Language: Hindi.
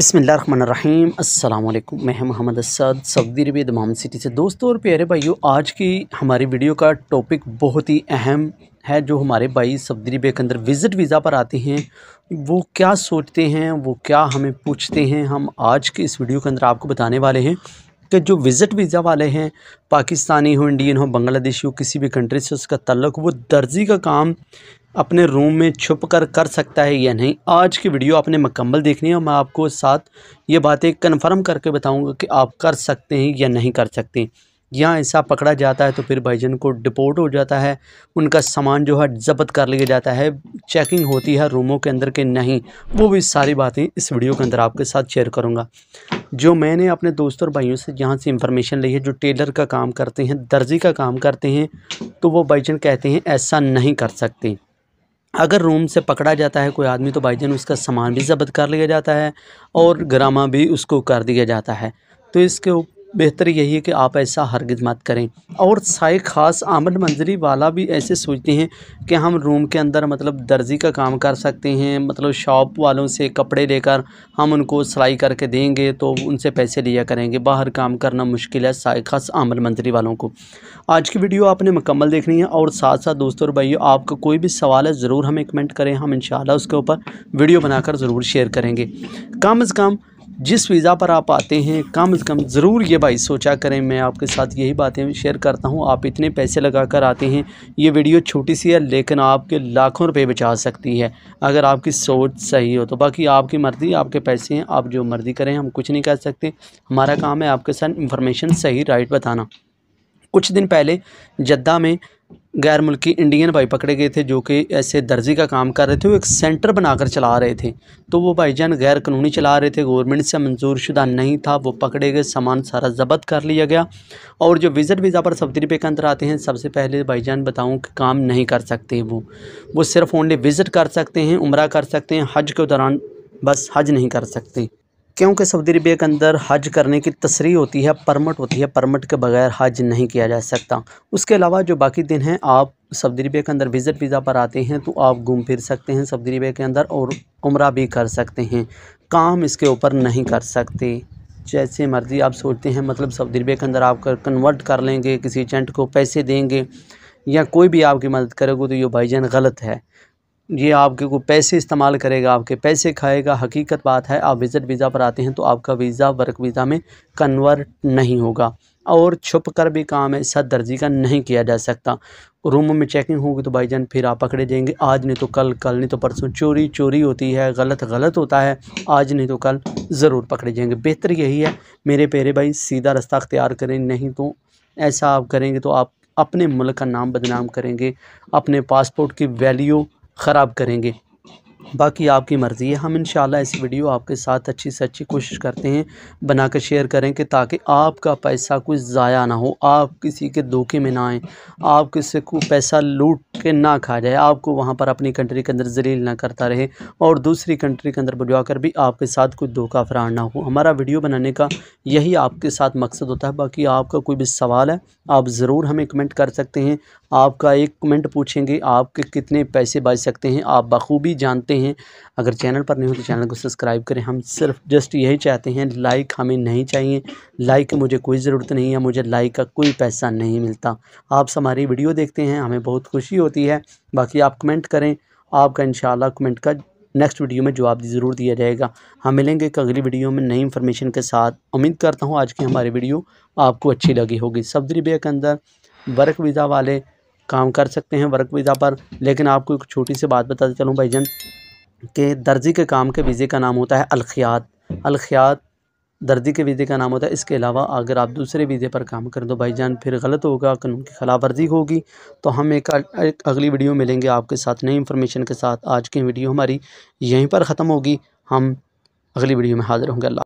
बसमीम् अल्लाम मैं Mohammad Asad Saudi Arabia Dammam city से दोस्तों और प्यारे भाइयों आज की हमारी वीडियो का टॉपिक बहुत ही अहम है जो हमारे भाई सऊदी अरबिया के अंदर विज़िट वीज़ा पर आते हैं वो क्या सोचते हैं वो क्या हमें पूछते हैं हम आज के इस वीडियो के अंदर आपको बताने वाले हैं कि जो विज़िट वीज़ा वाले हैं पाकिस्तानी हो इंडियन हो बांग्लादेशी हो किसी भी कंट्री से उसका तल्लक वो दर्जी का काम अपने रूम में छुप कर कर सकता है या नहीं आज की वीडियो आपने मकम्मल देखनी है और मैं आपको साथ ये बातें कन्फर्म करके बताऊँगा कि आप कर सकते हैं या नहीं कर सकते यहाँ ऐसा पकड़ा जाता है तो फिर भाईजन को डिपोर्ट हो जाता है उनका सामान जो है जब्त कर लिया जाता है चेकिंग होती है रूमों के अंदर के नहीं वो भी सारी बातें इस वीडियो के अंदर आपके साथ शेयर करूँगा जो मैंने अपने दोस्तों और भाइयों से जहाँ से इंफॉर्मेशन ली है जो टेलर का काम करते हैं दर्जी का काम करते हैं तो वो भाईजन कहते हैं ऐसा नहीं कर सकते अगर रूम से पकड़ा जाता है कोई आदमी तो भाईजान उसका सामान भी ज़ब्त कर लिया जाता है और ग्रामा भी उसको कर दिया जाता है तो इसके बेहतर यही है कि आप ऐसा हरगिज मत करें और साय ख़ास आमद मंजरी वाला भी ऐसे सोचते हैं कि हम रूम के अंदर मतलब दर्जी का काम कर सकते हैं मतलब शॉप वालों से कपड़े लेकर हम उनको सिलाई करके देंगे तो उनसे पैसे लिया करेंगे बाहर काम करना मुश्किल है साय ख़ास आमद मंजरी वालों को आज की वीडियो आपने मुकम्मल देखनी है और साथ साथ दोस्तों और भाइयों आपका कोई भी सवाल है ज़रूर हमें कमेंट करें हम इन उसके ऊपर वीडियो बनाकर ज़रूर शेयर करेंगे कम अज़ कम जिस वीज़ा पर आप आते हैं कम से कम ज़रूर ये भाई सोचा करें मैं आपके साथ यही बातें शेयर करता हूँ आप इतने पैसे लगा कर आते हैं ये वीडियो छोटी सी है लेकिन आपके लाखों रुपए बचा सकती है अगर आपकी सोच सही हो तो बाकी आपकी मर्ज़ी आपके पैसे हैं आप जो मर्ज़ी करें हम कुछ नहीं कर सकते हमारा काम है आपके साथ इंफॉर्मेशन सही राइट बताना कुछ दिन पहले जद्दा में गैर मुल्की इंडियन भाई पकड़े गए थे जो कि ऐसे दर्जी का काम कर रहे थे वो एक सेंटर बनाकर चला रहे थे तो वो भाईजान गैर कानूनी चला रहे थे गवर्नमेंट से मंजूर शुदा नहीं था वो पकड़े गए सामान सारा जब्त कर लिया गया और जो विज़िट वीज़ा पर सब्सिडी पे के अंदर आते हैं सबसे पहले भाईजान बताऊँ कि काम नहीं कर सकते वो वो सिर्फ ओनली विज़िट कर सकते हैं उम्र कर सकते हैं हज के दौरान बस हज नहीं कर सकते क्योंकि सऊदी अरबिया के अंदर हज करने की तस्री होती है परमट होती है परमट के बगैर हज नहीं किया जा सकता उसके अलावा जो बाकी दिन हैं आप सऊदी अरबिया के अंदर विज़िट वीज़ा पर आते हैं तो आप घूम फिर सकते हैं सऊदी अरबिया के अंदर और उम्र भी कर सकते हैं काम इसके ऊपर नहीं कर सकते जैसे मर्ज़ी आप सोचते हैं मतलब सऊदी अरबिया के अंदर आप कर, कन्वर्ट कर लेंगे किसी एजेंट को पैसे देंगे या कोई भी आपकी मदद करेगा तो ये भाईजान गलत है ये आपके को पैसे इस्तेमाल करेगा आपके पैसे खाएगा हकीकत बात है आप विज़िट वीज़ा पर आते हैं तो आपका वीज़ा वर्क वीज़ा में कन्वर्ट नहीं होगा और छुप कर भी काम है सद दर्जी का नहीं किया जा सकता रूम में चेकिंग होगी तो भाईजान फिर आप पकड़े जाएंगे आज नहीं तो कल कल नहीं तो परसों चोरी चोरी होती है गलत गलत होता है आज नहीं तो कल ज़रूर पकड़े जाएंगे बेहतर यही है मेरे पेरे भाई सीधा रास्ता अख्तियार करें नहीं तो ऐसा आप करेंगे तो आप अपने मुल्क का नाम बदनाम करेंगे अपने पासपोर्ट की वैल्यू ख़राब करेंगे बाकी आपकी मर्ज़ी है हम इन ऐसी वीडियो आपके साथ अच्छी से अच्छी कोशिश करते हैं बना कर शेयर करें कि ताकि आपका पैसा कुछ ज़ाया ना हो आप किसी के धोखे में ना आएँ आप किसी को पैसा लूट के ना खा जाए आपको वहाँ पर अपनी कंट्री के अंदर जलील ना करता रहे और दूसरी कंट्री के अंदर बुलवा कर भी आपके साथ कोई धोखा फरार ना हो हमारा वीडियो बनाने का यही आपके साथ मकसद होता है बाकी आपका कोई भी सवाल है आप ज़रूर हमें कमेंट कर सकते हैं आपका एक कमेंट पूछेंगे आपके कितने पैसे बच सकते हैं आप बखूबी जानते हैं अगर चैनल पर नहीं हो तो चैनल को सब्सक्राइब करें हम सिर्फ जस्ट यही चाहते हैं लाइक हमें नहीं चाहिए लाइक मुझे कोई ज़रूरत नहीं है मुझे लाइक का कोई पैसा नहीं मिलता आप हमारी वीडियो देखते हैं हमें बहुत खुशी होती है बाकी आप कमेंट करें आपका इन कमेंट का नेक्स्ट वीडियो में जवाब ज़रूर दिया जाएगा हम मिलेंगे एक अगली वीडियो में नई इन्फॉर्मेशन के साथ उम्मीद करता हूँ आज की हमारी वीडियो आपको अच्छी लगी होगी सब्जी बे के अंदर वर्क वीज़ा वाले काम कर सकते हैं वर्क वीज़ा पर लेकिन आपको एक छोटी सी बात बताते चलूँ भाईजान के दर्जी के काम के वीज़े का नाम होता है अलखियात अलखियात दर्जी के वीज़े का नाम होता है इसके अलावा अगर आप दूसरे वीज़े पर काम कर दो भाईजान फिर गलत होगा कानून की खिलाफ वर्जी होगी तो हम एक, एक अगली वीडियो मिलेंगे आपके साथ नई इन्फॉर्मेशन के साथ आज की वीडियो हमारी यहीं पर ख़त्म होगी हम अगली वीडियो में हाज़िर होंगे अल्लाह